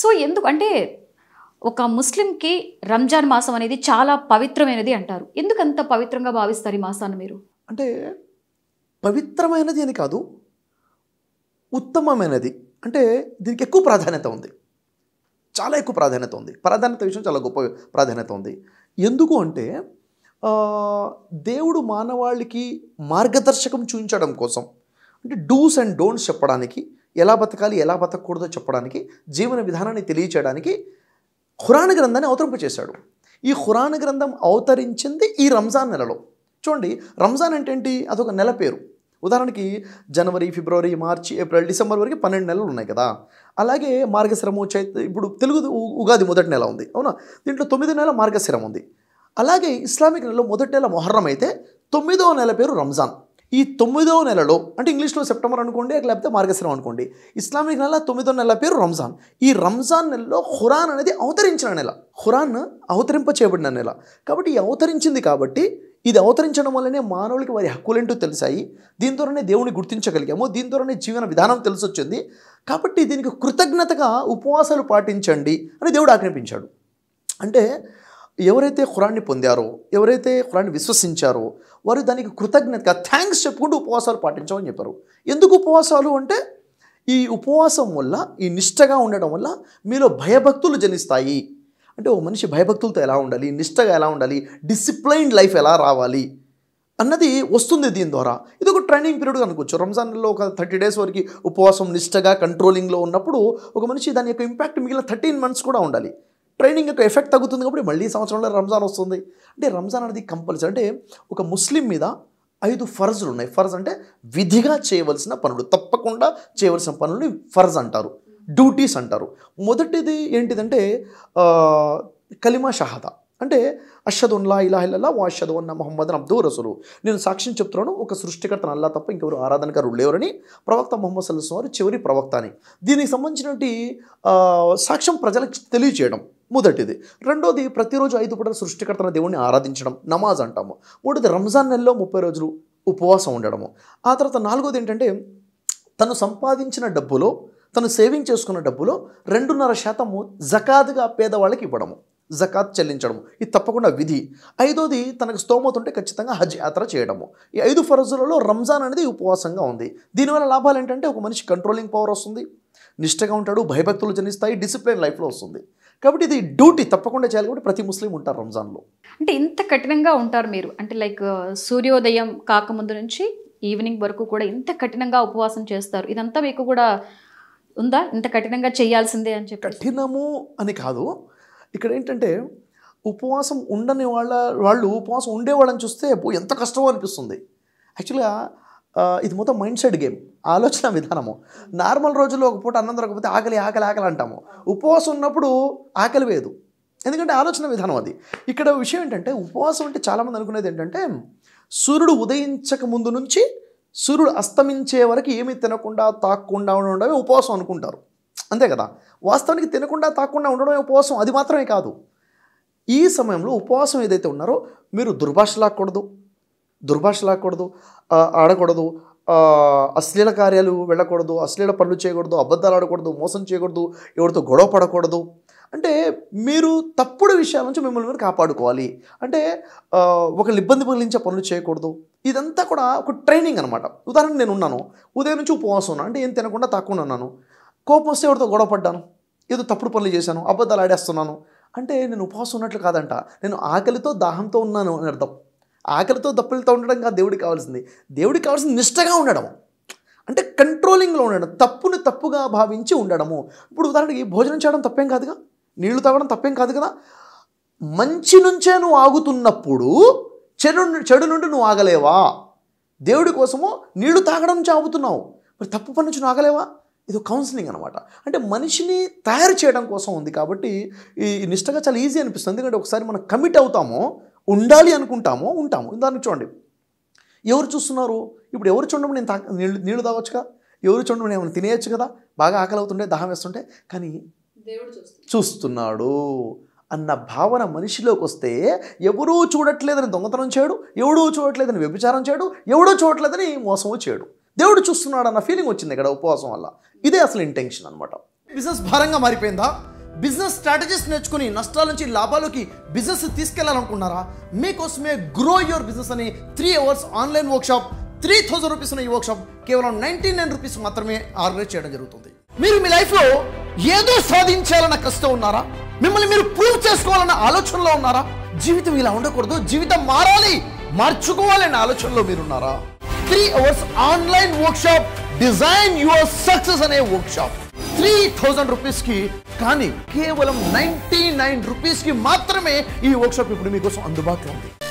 so ఎందుకు అంటే ఒక ముస్లింకి రంజాన్ మాసం అనేది చాలా పవిత్రమైనది అంటారు ఎందుకు అంత పవిత్రంగా భావిస్తారు ఈ మాసాన్ని మీరు అంటే పవిత్రమైనది అని కాదు ఉత్తమమైనది అంటే దీనికి ఎక్కువ ప్రాధాన్యత ఉంది చాలా ఎక్కువ ప్రాధాన్యత ఉంది ప్రాధాన్యత విషయం చాలా గొప్ప ప్రాధాన్యత ఉంది ఎందుకు అంటే దేవుడు మానవాళికి మార్గదర్శకం చూపించడం కోసం అంటే డూస్ అండ్ డోంట్స్ చెప్పడానికి ఎలా బతకాలి ఎలా బతకూడదో చెప్పడానికి జీవన విధానాన్ని తెలియచేయడానికి ఖురాన్ గ్రంథాన్ని అవతరింపచేశాడు ఈ ఖురాన్ గ్రంథం అవతరించింది ఈ రంజాన్ నెలలో చూడండి రంజాన్ అంటే ఏంటి అదొక నెల పేరు ఉదాహరణకి జనవరి ఫిబ్రవరి మార్చి ఏప్రిల్ డిసెంబర్ వరకు పన్నెండు నెలలు ఉన్నాయి కదా అలాగే మార్గశిరము చైత ఇప్పుడు తెలుగు ఉగాది మొదటి నెల ఉంది అవునా దీంట్లో తొమ్మిది నెల మార్గశిరం ఉంది అలాగే ఇస్లామిక్ నెలలో మొదటి నెల మొహర్రం అయితే తొమ్మిదవ నెల పేరు రంజాన్ ఈ తొమ్మిదవ నెలలో అంటే ఇంగ్లీష్లో సెప్టెంబర్ అనుకోండి లేకపోతే మార్గశ్రం అనుకోండి ఇస్లామిక్ నెల తొమ్మిదో నెల పేరు రంజాన్ ఈ రంజాన్ నెలలో హురాన్ అనేది అవతరించిన నెల హురాన్ అవతరింప చేయబడిన నెల కాబట్టి ఈ అవతరించింది కాబట్టి ఇది అవతరించడం వల్లనే మానవులకి వారి హక్కులేంటో తెలిసాయి దీని ద్వారానే దేవుని గుర్తించగలిగాము దీని ద్వారానే జీవన విధానం తెలిసొచ్చింది కాబట్టి దీనికి కృతజ్ఞతగా ఉపవాసాలు పాటించండి అని దేవుడు ఆజ్ఞాపించాడు అంటే ఎవరైతే ఖురాన్ని పొందారో ఎవరైతే ఖురాన్ని విశ్వసించారో వారు దానికి కృతజ్ఞతగా థ్యాంక్స్ చెప్పుకుంటూ ఉపవాసాలు పాటించమని చెప్పారు ఎందుకు ఉపవాసాలు అంటే ఈ ఉపవాసం వల్ల ఈ నిష్టగా ఉండడం వల్ల మీలో భయభక్తులు జనిస్తాయి అంటే ఓ మనిషి భయభక్తులతో ఎలా ఉండాలి నిష్టగా ఎలా ఉండాలి డిసిప్లైన్డ్ లైఫ్ ఎలా రావాలి అన్నది వస్తుంది దీని ద్వారా ఇది ఒక ట్రైనింగ్ పీరియడ్ అనుకోవచ్చు రంజాన్లో ఒక థర్టీ డేస్ వరకు ఉపవాసం నిష్టగా కంట్రోలింగ్లో ఉన్నప్పుడు ఒక మనిషి దాని యొక్క ఇంపాక్ట్ మిగిలిన థర్టీన్ మంత్స్ కూడా ఉండాలి ట్రైనింగ్ యొక్క ఎఫెక్ట్ తగ్గుతుంది కాబట్టి మళ్ళీ సంవత్సరంలో రంజాన్ వస్తుంది అంటే రంజాన్ అనేది కంపల్సరీ అంటే ఒక ముస్లిం మీద ఐదు ఫర్జులు ఉన్నాయి ఫర్జ్ అంటే విధిగా చేయవలసిన పనులు తప్పకుండా చేయవలసిన పనులని ఫర్జ్ అంటారు డ్యూటీస్ అంటారు మొదటిది ఏంటిదంటే కలిమా షహద అంటే అషదుల్లా ఇలాహిల్లా వాషదు అన్న మొహమ్మద్ అబ్దూ రసులు నేను సాక్ష్యం చెప్తున్నాను ఒక సృష్టికర్తను అల్లా తప్ప ఇంకెవరు ఆరాధనకారు లేవరని ప్రవక్త మొహమ్మద్ సల్లాస్ వారు చివరి ప్రవక్త అని దీనికి సంబంధించినటువంటి సాక్ష్యం ప్రజలకు తెలియచేయడం మొదటిది రెండోది ప్రతిరోజు ఐదు పూటలు సృష్టికర్తన దేవుణ్ణి ఆరాధించడం నమాజ్ అంటాము మూడోది రంజాన్ నెలలో ముప్పై రోజులు ఉపవాసం ఉండడము ఆ తర్వాత నాలుగోది ఏంటంటే తను సంపాదించిన డబ్బులో తను సేవింగ్ చేసుకున్న డబ్బులో రెండున్నర శాతము జకాత్గా పేదవాళ్ళకి ఇవ్వడము జకాత్ చెల్లించడము ఇది తప్పకుండా విధి ఐదోది తనకు స్తోమత ఉంటే ఖచ్చితంగా హజ్ యాత్ర చేయడము ఈ ఐదు ఫరజులలో రంజాన్ అనేది ఉపవాసంగా ఉంది దీనివల్ల లాభాలు ఏంటంటే ఒక మనిషి కంట్రోలింగ్ పవర్ వస్తుంది నిష్టగా ఉంటాడు భయభక్తులు జనిస్తాయి డిసిప్లిన్ లైఫ్లో వస్తుంది కాబట్టి ఇది డ్యూటీ తప్పకుండా చేయాలి కూడా ప్రతి ముస్లిం ఉంటారు రంజాన్లో అంటే ఇంత కఠినంగా ఉంటారు మీరు అంటే లైక్ సూర్యోదయం కాకముందు నుంచి ఈవినింగ్ వరకు కూడా ఇంత కఠినంగా ఉపవాసం చేస్తారు ఇదంతా మీకు కూడా ఉందా ఇంత కఠినంగా చేయాల్సిందే అని చెప్పి కఠినము అని కాదు ఇక్కడ ఏంటంటే ఉపవాసం ఉండని వాళ్ళ వాళ్ళు ఉపవాసం ఉండేవాళ్ళని చూస్తే ఎంత కష్టమో అనిపిస్తుంది యాక్చువల్గా ఇది మొత్తం మైండ్ సెట్ గేమ్ ఆలోచన విధానము నార్మల్ రోజుల్లో ఒక పూట అన్నం దొరకపోతే ఆకలి ఆకలి ఆకలి అంటాము ఉపవాసం ఉన్నప్పుడు ఆకలి వేయదు ఎందుకంటే ఆలోచన విధానం అది ఇక్కడ విషయం ఏంటంటే ఉపవాసం అంటే చాలామంది అనుకునేది ఏంటంటే సూర్యుడు ఉదయించక ముందు నుంచి సూర్యుడు అస్తమించే వరకు ఏమీ తినకుండా తాక్కుండా ఉండడమే ఉపవాసం అనుకుంటారు అంతే కదా వాస్తవానికి తినకుండా తాకుండా ఉండడమే ఉపవాసం అది మాత్రమే కాదు ఈ సమయంలో ఉపవాసం ఏదైతే ఉన్నారో మీరు దుర్భాషలాకూడదు దుర్భాష దుర్భాషలాడకూడదు ఆడకూడదు అశ్లీల కార్యాలు వెళ్ళకూడదు అశ్లీల పనులు చేయకూడదు అబద్ధాలు ఆడకూడదు మోసం చేయకూడదు ఎవరితో గొడవ పడకూడదు అంటే మీరు తప్పుడు విషయాల నుంచి మిమ్మల్ని మీరు కాపాడుకోవాలి అంటే ఒకళ్ళు ఇబ్బంది పగిలించే పనులు చేయకూడదు ఇదంతా కూడా ఒక ట్రైనింగ్ అనమాట ఉదాహరణ నేను ఉన్నాను ఉదయం నుంచి ఉపవాసం ఉన్నాను అంటే ఏం తినకుండా తక్కువ ఉన్నాను కోపం వస్తే ఎవరితో గొడవ పడ్డాను ఏదో తప్పుడు పనులు చేశాను అబద్ధాలు ఆడేస్తున్నాను అంటే నేను ఉపవాసం ఉన్నట్లు కాదంట నేను ఆకలితో దాహంతో ఉన్నాను అని అర్థం ఆకలితో దప్పులతో ఉండడం కాదు దేవుడికి కావాల్సింది దేవుడికి కావాల్సింది నిష్టగా ఉండడం అంటే కంట్రోలింగ్లో ఉండడం తప్పుని తప్పుగా భావించి ఉండడము ఇప్పుడు ఉదాహరణకి భోజనం చేయడం తప్పేం కాదుగా నీళ్లు తాగడం తప్పేం కాదు కదా మంచి నుంచే నువ్వు ఆగుతున్నప్పుడు చెడు చెడు నుండి నువ్వు ఆగలేవా దేవుడి కోసము నీళ్లు తాగడం నుంచి ఆగుతున్నావు మరి తప్పు పని నుంచి ఆగలేవా ఇది కౌన్సిలింగ్ అనమాట అంటే మనిషిని తయారు చేయడం కోసం ఉంది కాబట్టి ఈ నిష్టగా చాలా ఈజీ అనిపిస్తుంది ఎందుకంటే ఒకసారి మనం కమిట్ అవుతామో ఉండాలి అనుకుంటామో ఉంటాము దాన్ని చూడండి ఎవరు చూస్తున్నారు ఇప్పుడు ఎవరు చూడడం నేను తా నీళ్ళు నీళ్ళు తాగొచ్చుగా ఎవరు చూడడం నేను తినేయచ్చు కదా బాగా ఆకలి అవుతుంటే దాహం వేస్తుంటే కానీ చూస్తున్నాడు అన్న భావన మనిషిలోకి వస్తే ఎవరూ చూడట్లేదని దొంగతనం చేయడు ఎవడూ చూడట్లేదని వ్యభిచారం చేయడు ఎవడూ చూడట్లేదని మోసము చేయడు దేవుడు చూస్తున్నాడు అన్న ఫీలింగ్ వచ్చింది ఇక్కడ ఉపవాసం వల్ల ఇదే అసలు ఇంటెన్షన్ అనమాట బిజినెస్ భారంగా మారిపోయిందా బిజినెస్ స్ట్రాటజీస్ నేర్చుకుని నష్టాల నుంచి లాభాలకి బిజినెస్ తీసుకెళ్లాలనుకున్నారా మీకోసమే గ్రో యువర్ బిజినెస్ అని three hours online workshop three thousand rupees ఉన్న ఈ వర్క్షాప్ కేవలం నైన్టీ నైన్ రూపీస్ మాత్రమే ఆర్గనైజ్ చేయడం జరుగుతుంది మీరు మీ లైఫ్లో ఏదో సాధించాలన్న కష్టం ఉన్నారా మిమ్మల్ని మీరు ప్రూవ్ చేసుకోవాలన్న ఆలోచనలో ఉన్నారా జీవితం ఇలా ఉండకూడదు జీవితం మారాలి మార్చుకోవాలనే ఆలోచనలో మీరున్నారా three hours online workshop design your success అనే వర్క్షాప్ త్రీ థౌజండ్ రూపీస్కి కానీ కేవలం నైంటీ నైన్ రూపీస్కి మాత్రమే ఈ వర్క్షాప్ ఇప్పుడు మీకోసం అందుబాటులో ఉంది